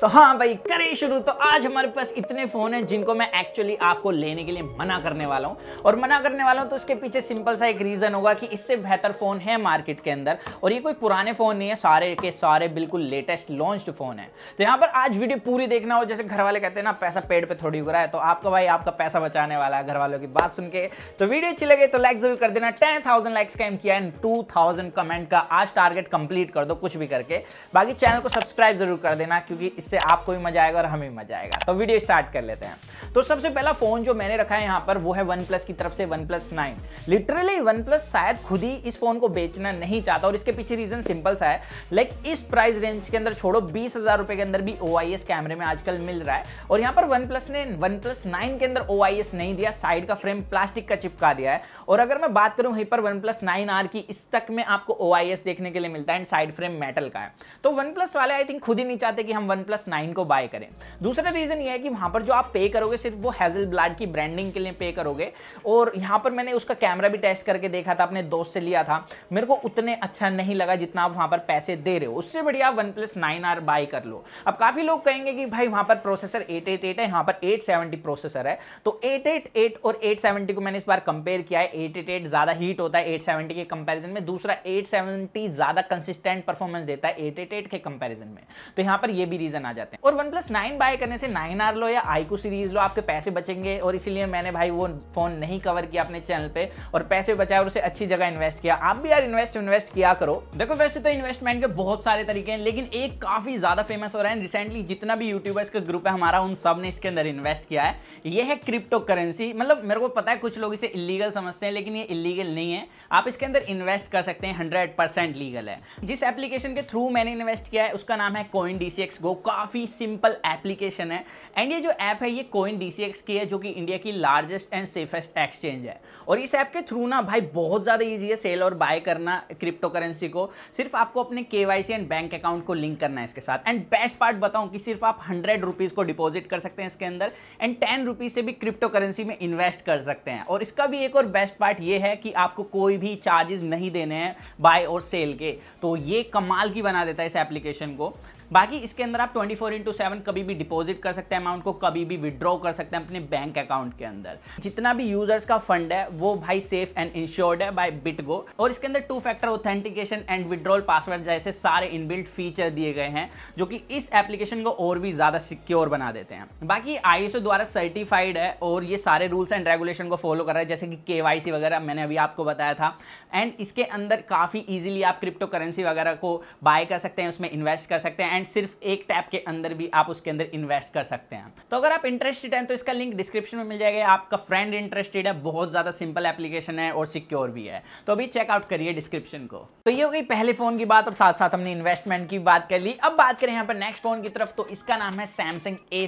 तो हाँ भाई करें शुरू तो आज हमारे पास इतने फ़ोन हैं जिनको मैं एक्चुअली आपको लेने के लिए मना करने वाला हूँ और मना करने वाला हूँ तो उसके पीछे सिंपल सा एक रीज़न होगा कि इससे बेहतर फ़ोन है मार्केट के अंदर और ये कोई पुराने फ़ोन नहीं है सारे के सारे बिल्कुल लेटेस्ट लॉन्च्ड फ़ोन है तो यहाँ पर आज वीडियो पूरी देखना हो जैसे घर वाले कहते हैं ना पैसा पेड़ पर पे थोड़ी उगरा है तो आपका भाई आपका पैसा बचाने वाला है घर वालों की बात सुन के तो वीडियो अच्छी लगे तो लाइक जरूर कर देना टेन थाउजेंड लाइक्स का एम किया एंड टू थाउजेंड कमेंट का आज टारगेट कंप्लीट कर दो कुछ भी करके बाकी चैनल को सब्सक्राइब जरूर कर देना क्योंकि इससे आपको भी मजा आएगा और हमें भी मजा आएगा तो वीडियो स्टार्ट कर लेते हैं तो सबसे पहला फोन जो मैंने रखा है यहाँ पर वो है वन प्लस की तरफ से OnePlus nine literally OnePlus शायद खुद ही इस फोन को बेचना नहीं चाहता और इसके पीछे रीजन सिंपल सा है लाइक इस प्राइस रेंज के अंदर छोड़ो बीस हजार रुपए के अंदर भी ओ कैमरे में आजकल मिल रहा है और यहाँ पर वन प्लस ने वन प्लस नाइन के अंदर ओ नहीं दिया साइड का फ्रेम प्लास्टिक का चिपका दिया है और अगर मैं बात करूँ वहीं पर वन प्लस नाइन आर की इस तक में आपको ओ देखने के लिए मिलता है एंड साइड फ्रेम मेटल का है तो वन प्लस वाले आई थिंक खुद ही नहीं चाहते कि हम वन प्लस प्लस नाइन को बाय करें दूसरा रीज़न ये है कि वहां पर जो आप पे करोगे सिर्फ वो हैजल ब्लाड की ब्रांडिंग के लिए पे करोगे और यहां पर मैंने उसका कैमरा भी टेस्ट करके देखा था अपने दोस्त से लिया था मेरे को उतने अच्छा नहीं लगा जितना आप वहां पर पैसे दे रहे हो उससे बढ़िया OnePlus nine R buy कर लो अब काफ़ी लोग कहेंगे कि भाई वहां पर प्रोसेसर एट एट एट है यहां पर एट सेवेंटी प्रोसेसर है तो एट एट एट और एट सेवेंटी को मैंने इस बार कंपेयर किया है एट एट एट ज़्यादा हीट होता है एट सेवेंटी के कंपेरिजन में दूसरा एट सेवेंटी ज़्यादा कंसिस्टेंट परफॉर्मेंस देता है एट एट एट के कंपेरिजन में तो यहां पर यह भी रीज़न आ जाते हैं और वन प्लस नाइन बाय करने से नाइन आर लो या आईकू सीरीज लो आपके पैसे बचेंगे और इसीलिए मैंने भाई वो फोन नहीं कवर किया अपने चैनल पे और पैसे बचाए और उसे अच्छी जगह इन्वेस्ट किया आप भी यार इन्वेस्ट इन्वेस्ट किया करो देखो वैसे तो इन्वेस्टमेंट के बहुत सारे तरीके हैं लेकिन एक काफी ज्यादा फेमस हो रहा है रिसेंटली जितना भी यूट्यूबर्स का ग्रुप है हमारा उन सब ने इसके अंदर इन्वेस्ट किया है ये है क्रिप्टो करेंसी मतलब मेरे को पता है कुछ लोग इसे इलीगल समझते हैं लेकिन ये इलीगल नहीं है आप इसके अंदर इन्वेस्ट कर सकते हैं हंड्रेड लीगल है जिस एप्लीकेशन के थ्रू मैंने इन्वेस्ट किया है उसका नाम है कोइन डीसी गो काफ़ी सिंपल एप्लीकेशन है एंड ये जो ऐप है ये कोइन डी की है जो कि इंडिया की लार्जेस्ट एंड सेफेस्ट एक्सचेंज है और इस ऐप के थ्रू ना भाई बहुत ज़्यादा ईजी है सेल और बाय करना क्रिप्टो करेंसी को सिर्फ आपको अपने के एंड बैंक अकाउंट को लिंक करना है इसके साथ एंड बेस्ट पार्ट बताऊँ कि सिर्फ आप हंड्रेड रुपीज़ को डिपॉजिट कर सकते हैं इसके अंदर एंड टेन रुपीज़ से भी क्रिप्टो करेंसी में इन्वेस्ट कर सकते हैं और इसका भी एक और बेस्ट पार्ट ये है कि आपको कोई भी चार्जेस नहीं देने हैं बाय और सेल के तो ये कमाल की बना देता है इस एप्लीकेशन को बाकी इसके अंदर आप ट्वेंटी फोर इंटू सेवन कभी भी डिपॉजिट कर सकते हैं अमाउंट को कभी भी विड्रॉ कर सकते हैं अपने बैंक अकाउंट के अंदर जितना भी यूजर्स का फंड है वो भाई सेफ एंड इंश्योर्ड है बाय बिटगो और इसके अंदर two factor authentication and withdrawal password जैसे सारे इनबिल्ट फीचर दिए गए हैं जो कि इस एप्लीकेशन को और भी ज़्यादा सिक्योर बना देते हैं बाकी आई द्वारा सर्टिफाइड है और ये सारे रूल्स एंड रेगुलेशन को फॉलो कर रहा है जैसे कि के वगैरह मैंने अभी आपको बताया था एंड इसके अंदर काफ़ी ईजिली आप क्रिप्टो करेंसी वगैरह को बाय कर सकते हैं उसमें इन्वेस्ट कर सकते हैं एंड सिर्फ एक टैप के अंदर भी आप उसके अंदर इन्वेस्ट कर सकते हैं तो अगर आप इंटरेस्टेड हैं तो इसका लिंक डिस्क्रिप्शन में मिल जाएगा आपका फ्रेंड इंटरेस्टेड है बहुत ज़्यादा सिंपल एप्लीकेशन है और सिक्योर भी है तो अभी चेकआउट करिए डिस्क्रिप्शन को तो ये हो गई पहले फ़ोन की बात और साथ साथ हमने इन्वेस्टमेंट की बात कर ली अब बात करें यहाँ पर नेक्स्ट फ़ोन की तरफ तो इसका नाम है सैमसंग ए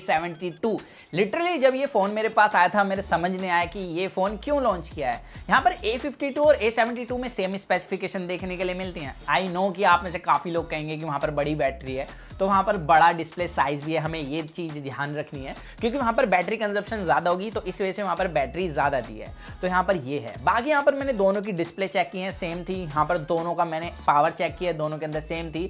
लिटरली जब ये फ़ोन मेरे पास आया था मेरे समझ नहीं आया कि ये फ़ोन क्यों लॉन्च किया है यहाँ पर ए और ए में सेम स्पेसिफिकेशन देखने के लिए मिलती है आई नो कि आप में से काफ़ी लोग कहेंगे कि वहां पर बड़ी बैटरी है तो वहाँ पर बड़ा डिस्प्ले साइज़ भी है हमें ये चीज़ ध्यान रखनी है क्योंकि वहाँ पर बैटरी कंजप्शन ज़्यादा होगी तो इस वजह से वहाँ पर बैटरी ज़्यादा दी है तो यहाँ पर ये है बाकी यहाँ पर मैंने दोनों की डिस्प्ले चेक की है सेम थी यहाँ पर दोनों का मैंने पावर चेक किया दोनों के अंदर सेम थी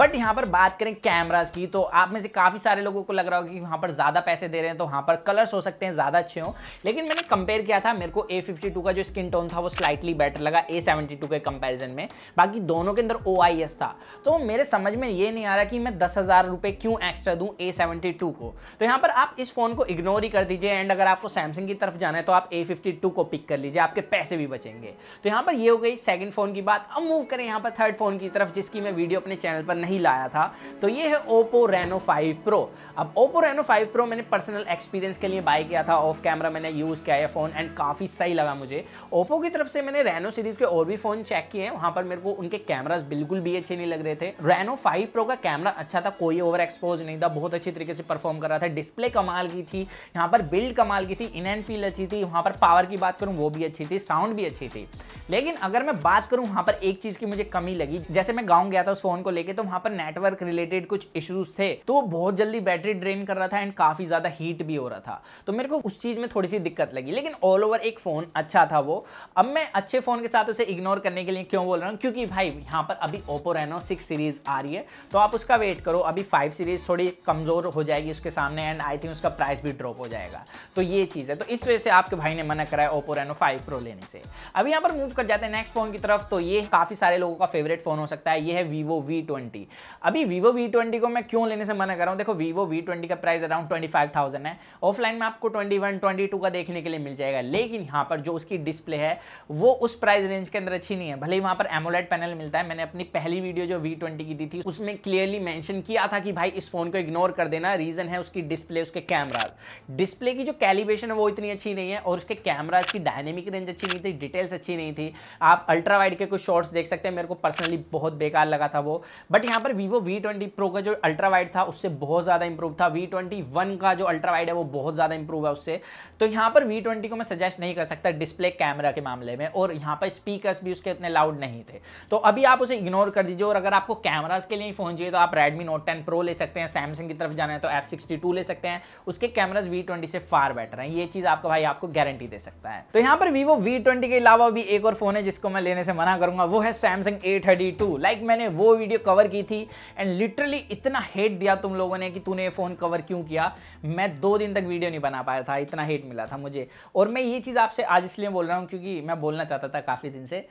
बट यहाँ पर बात करें कैमराज की तो आप में से काफ़ी सारे लोगों को लग रहा होगा कि वहाँ पर ज़्यादा पैसे दे रहे हैं तो वहाँ पर कलर्स हो सकते हैं ज़्यादा अच्छे हों लेकिन मैंने कंपेयर किया था मेरे को ए का जो स्किन टोन था वो स्लाइटली बेटर लगा ए के कंपेरिजन में बाकी दोनों के अंदर ओ था तो मेरे समझ में ये नहीं आ रहा कि मैं दस हज़ार रुपये क्यों एक्स्ट्रा दूं ए सेवेंटी टू को तो यहां पर आप इस फ़ोन को इग्नोर ही कर दीजिए एंड अगर आपको सैमसंग की तरफ जाना है तो आप ए फिफ्टी टू को पिक कर लीजिए आपके पैसे भी बचेंगे तो यहां पर यह हो गई सेकंड फ़ोन की बात अब मूव करें यहां पर थर्ड फ़ोन की तरफ जिसकी मैं वीडियो अपने चैनल पर नहीं लाया था तो ये है ओप्पो रेनो फाइव प्रो अब ओप्पो रेनो फाइव प्रो मैंने पर्सनल एक्सपीरियंस के लिए बाय किया था ऑफ कैमरा मैंने यूज़ किया है फ़ोन एंड काफ़ी सही लगा मुझे ओप्पो की तरफ से मैंने रेनो सीरीज़ के और भी फ़ोन चेक किए हैं वहां पर मेरे को उनके कैमराज बिल्कुल भी अच्छे नहीं लग रहे थे रेनो फाइव प्रो का कैमरा अच्छा था कोई ओवर एक्सपोज नहीं था बहुत अच्छी तरीके से परफॉर्म कर रहा था डिस्प्ले कमाल की थी यहाँ पर बिल्ड कमाल की थी इन एंड फील अच्छी थी वहाँ पर पावर की बात करूँ वो भी अच्छी थी साउंड भी अच्छी थी लेकिन अगर मैं बात करूँ वहाँ पर एक चीज़ की मुझे कमी लगी जैसे मैं गाँव गया था उस फोन को लेकर तो वहाँ पर नेटवर्क रिलेटेड कुछ इशूज़ थे तो बहुत जल्दी बैटरी ड्रेन कर रहा था एंड काफ़ी ज़्यादा हीट भी हो रहा था तो मेरे को उस चीज़ में थोड़ी सी दिक्कत लगी लेकिन ऑल ओवर एक फ़ोन अच्छा था वो अब मैं अच्छे फ़ोन के साथ उसे इग्नोर करने के लिए क्यों बोल रहा हूँ क्योंकि भाई यहाँ पर अभी ओप्पो रेनो सिक्स सीरीज़ आ रही है तो आप उसका वेट करो अभी फाइव सीरीज थोड़ी कमज़ोर हो जाएगी उसके सामने एंड आई थिंक उसका प्राइस भी ड्रॉप हो जाएगा तो ये चीज़ है तो इस वजह से आपके भाई ने मना कराया ओप्पो रेनो फाइव प्रो लेने से अभी यहाँ पर मूव कर जाते हैं नेक्स्ट फोन की तरफ तो ये काफ़ी सारे लोगों का फेवरेट फोन हो सकता है ये है वीवो वी ट्वेंटी अभी वीवो वी ट्वेंटी को मैं क्यों लेने से मना कर रहा हूँ देखो वीवो वी ट्वेंटी का price around twenty five thousand है ऑफलाइन में आपको ट्वेंटी वन ट्वेंटी टू का देखने के लिए मिल जाएगा लेकिन यहाँ पर जो उसकी डिस्प्ले है वो उस प्राइस रेंज के अंदर अच्छी नहीं है भले ही वहाँ पर एमोलेट पैनल मिलता है मैंने अपनी पहली वीडियो जो वी ट्वेंटी की दी थी उसमें क्लियरली मैं मेंशन किया था कि भाई इस फ़ोन को इग्नोर कर देना रीज़न है उसकी डिस्प्ले उसके कैमराज डिस्प्ले की जो कैलिब्रेशन है वो इतनी अच्छी नहीं है और उसके कैमराज की डायनेमिक रेंज अच्छी नहीं थी डिटेल्स अच्छी नहीं थी आप अल्ट्रा वाइड के कुछ शॉर्ट्स देख सकते हैं मेरे को पर्सनली बहुत बेकार लगा था वो बट यहाँ पर वीवो वी ट्वेंटी प्रो का जो अल्ट्रा वाइड था उससे बहुत ज़्यादा इंप्रूव था वी ट्वेंटी वन का जो अल्ट्रा वाइड है वो बहुत ज़्यादा इंप्रूव है उससे तो यहाँ पर वी ट्वेंटी को मैं सजेस्ट नहीं कर सकता डिस्प्ले कैमरा के मामले में और यहाँ पर स्पीकर भी उसके इतने लाउड नहीं थे तो अभी आप उसे इग्नोर कर दीजिए और अगर आपको कैमराज के लिए फ़ोन चाहिए तो आप रेडमी नोट टेन प्रो ले सकते हैं सैमसंग की तरफ जाना है तो एफ सिक्सटी ले सकते हैं उसके कैमराज वी ट्वेंटी से फार बेटर हैं ये चीज़ आपका भाई आपको गारंटी दे सकता है तो यहाँ पर वीवो वी ट्वेंटी के अलावा भी एक और फोन है जिसको मैं लेने से मना करूंगा वो है Samsung A thirty two like मैंने वो वीडियो कवर की थी एंड लिटरली इतना हेट दिया तुम लोगों ने कि तूने ये फ़ोन कवर क्यों किया मैं दो दिन तक वीडियो नहीं बना पाया था इतना हेट मिला था मुझे और मैं ये चीज़ आपसे आज इसलिए बोल रहा हूँ क्योंकि मैं बोलना चाहता था काफ़ी दिन से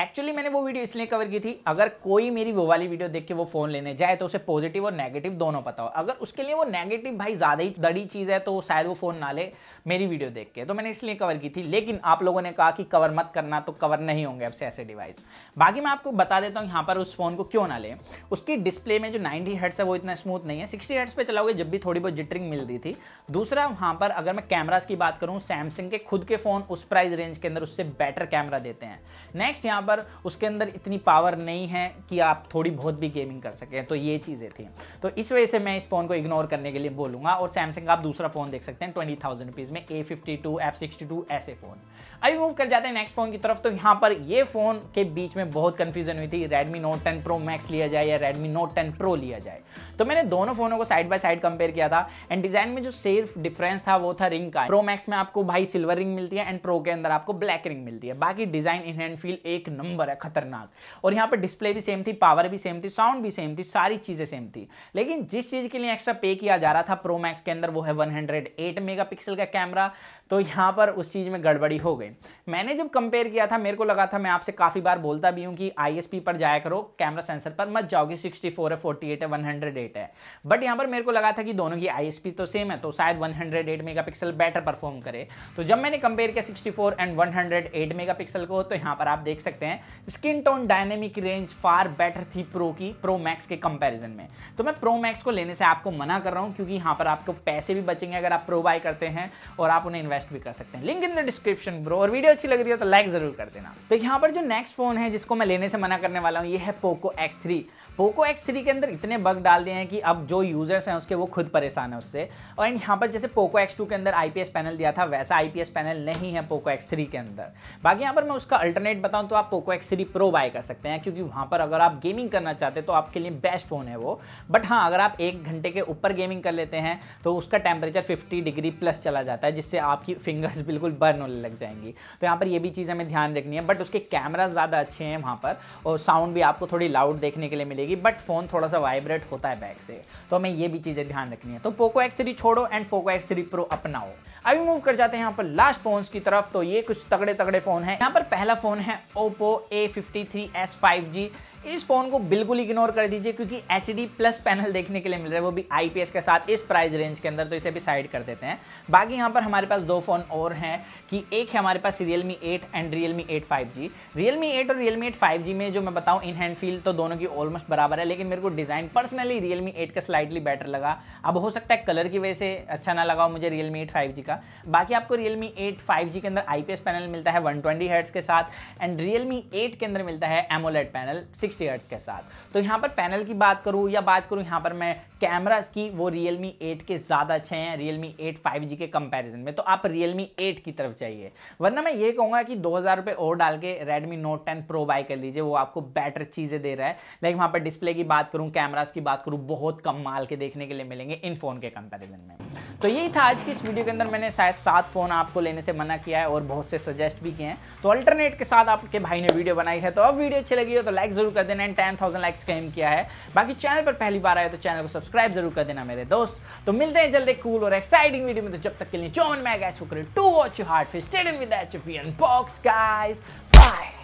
एक्चुअली मैंने वो वीडियो इसलिए कवर की थी अगर कोई मेरी वो वाली वीडियो देख के वो फोन लेने जाए तो उसे पॉजिटिव और नेगेटिव दोनों पता हो अगर उसके लिए वो नेगेटिव भाई ज़्यादा ही दड़ी चीज़ है तो शायद वो फोन ना ले मेरी वीडियो देख के तो मैंने इसलिए कवर की थी लेकिन आप लोगों ने कहा कि कवर मत करना तो कवर नहीं होंगे अब से ऐसे डिवाइस बाकी मैं आपको बता देता हूँ यहाँ पर उस फोन को क्यों ना लें उसकी डिस्प्ले में जो नाइनटी हेड्स है वो इतना स्मूथ नहीं है सिक्सटी हेड्स पर चलाओगे जब भी थोड़ी बहुत जिटरिंग मिल रही थी दूसरा वहाँ पर अगर मैं कैमराज की बात करूँ सैमसंग के खुद के फ़ोन उस प्राइस रेंज के अंदर उससे बेटर कैमरा देते हैं नेक्स्ट यहाँ पर उसके अंदर इतनी पावर नहीं है कि आप थोड़ी बहुत भी गेमिंग कर सकें तो ये चीज़ें थी तो इस वजह से मैं इस फ़ोन को इग्नोर करने के लिए बोलूँगा और सैमसंग आप दूसरा फ़ोन देख सकते हैं ट्वेंटी थाउजेंड रुपीज़ में A fifty two F sixty two ऐसे फ़ोन अभी मूव कर जाते हैं नेक्स्ट फ़ोन की तरफ तो यहाँ पर ये फ़ोन के बीच में बहुत कन्फ्यूजन हुई थी Redmi Note ten Pro Max लिया जाए या रेडमी नोट टेन प्रो लिया जाए तो मैंने दोनों फ़ोनों को साइड बाय साइड कंपेयर किया था एंड डिज़ाइन में जो सिर्फ डिफरेंस था वो था रिंग का प्रो मैक्स में आपको भाई सिल्वर रिंग मिलती है एंड प्रो के अंदर आपको ब्लैक रिंग मिलती है बाकी डिज़ाइन इन हैंड फील एक नंबर है खतरनाक और यहाँ पर डिस्प्ले भी सेम थी पावर भी सेम थी साउंड भी सेम थी सारी चीज़ें सेम थी लेकिन जिस चीज़ के लिए एक्स्ट्रा पे किया जा रहा था प्रो मैक्स के अंदर वो है वन मेगापिक्सल का कैमरा तो यहाँ पर उस चीज़ में गड़बड़ी हो गई मैंने जब कंपेयर किया था मेरे को लगा था मैं आपसे काफ़ी बार बोलता भी हूँ कि आई पर जाया करो कैमरा सेंसर पर मत जाओगे सिक्सटी फोर है फोर्टी एट है वन हंड्रेड एट है बट यहाँ पर मेरे को लगा था कि दोनों की आई तो सेम है तो शायद one hundred eight megapixel better perform करे तो जब मैंने कंपेयर किया sixty four and one hundred eight megapixel को तो यहाँ पर आप देख सकते हैं skin tone dynamic range far better थी प्रो की प्रो मैक्स के कंपेरिजन में तो मैं प्रो मैक्स को लेने से आपको मना कर रहा हूँ क्योंकि यहाँ पर आपको पैसे भी बचेंगे अगर आप प्रो बाय करते हैं और आप उन्हें इन्वेस्ट इन्वेस्ट भी कर सकते हैं link in the description bro और वीडियो अच्छी लग रही है तो लाइक जरूर कर देना तो यहाँ पर जो नेक्स्ट फोन है जिसको मैं लेने से मना करने वाला हूँ ये है Poco X three Poco X three के अंदर इतने बग डाल दिए हैं कि अब जो यूज़र्स हैं उसके वो खुद परेशान है उससे और एंड यहाँ पर जैसे पोको एक्स टू के अंदर आई पैनल दिया था वैसा आई पैनल नहीं है पोको एक्स थ्री के अंदर बाकी यहाँ पर मैं उसका अल्टरनेट बताऊँ तो आप Poco X three Pro buy कर सकते हैं क्योंकि वहाँ पर अगर आप गेमिंग करना चाहते तो आपके लिए बेस्ट फ़ोन है वो बट हाँ अगर आप एक घंटे के ऊपर गेमिंग कर लेते हैं तो उसका टेम्परेचर फिफ्टी डिग्री प्लस चला जाता है जिससे आपकी फिंगर्स बिल्कुल बर्न होने लग जाएंगी तो यहाँ पर ये भी चीज़ हमें ध्यान रखनी है बट उसके कैमरा ज़्यादा अच्छे हैं वहाँ पर और साउंड भी आपको थोड़ी लाउड देखने के लिए मिलेगी मिलेगी बट फ़ोन थोड़ा सा वाइब्रेट होता है बैक से तो हमें ये भी चीज़ें ध्यान रखनी है तो पोको एक्स थ्री छोड़ो and Poco X three Pro अपनाओ अभी मूव कर जाते हैं यहाँ पर लास्ट फोन की तरफ तो ये कुछ तगड़े तगड़े फोन है यहाँ पर पहला फोन है Oppo A fifty three S five G इस फोन को बिल्कुल इग्नोर कर दीजिए क्योंकि एच डी प्लस पैनल देखने के लिए मिल रहा है वो भी आई पी एस के साथ इस प्राइस रेंज के अंदर तो इसे भी साइड कर देते हैं बाकी यहाँ पर हमारे पास दो फ़ोन और हैं कि एक है हमारे पास Realme eight and Realme eight five G Realme eight और Realme eight five G में जो मैं बताऊँ इन हैंड फील तो दोनों की ऑलमोस्ट बराबर है लेकिन मेरे को design personally Realme eight का स्लाइडली बेटर लगा अब हो सकता है कलर की वजह से अच्छा ना लगा मुझे Realme eight five G का का बाकी आपको Realme 8 5G के अंदर आई पैनल मिलता है वन ट्वेंटी के साथ एंड Realme 8 के अंदर मिलता है एमोलेट पैनल सिक्सटी हर्ट्स के साथ तो यहाँ पर पैनल की बात करूँ या बात करूँ यहाँ पर मैं कैमराज की वो Realme 8 के ज़्यादा अच्छे हैं Realme 8 5G के कंपेरिजन में तो आप Realme 8 की तरफ चाहिए वरना मैं ये कहूँगा कि दो हज़ार रुपये और डाल के Redmi Note ten Pro buy कर लीजिए वो आपको बेटर चीज़ें दे रहा है लाइक वहाँ पर डिस्प्ले की बात करूँ कैमराज की बात करूँ बहुत कम माल के देखने के लिए मिलेंगे इन फ़ोन के कंपेरिजन में तो यही था आज की इस वीडियो के अंदर मैंने मैंने शायद सात फ़ोन आपको लेने से मना किया है और बहुत से सजेस्ट भी किए हैं तो अल्टरनेट के साथ आपके भाई ने वीडियो बनाई है तो अब वीडियो अच्छी लगी हो तो लाइक जरूर कर देना एंड टेन थाउजेंड लाइक्स का किया है बाकी चैनल पर पहली बार आए तो चैनल को सब्सक्राइब जरूर कर देना मेरे दोस्त तो मिलते हैं जल्दी कूल और एक्साइटिंग वीडियो में तो जब तक के लिए चौन मैगैस टू वॉच यू हार्ट फिर स्टेडियम विद बॉक्स गाइस बाय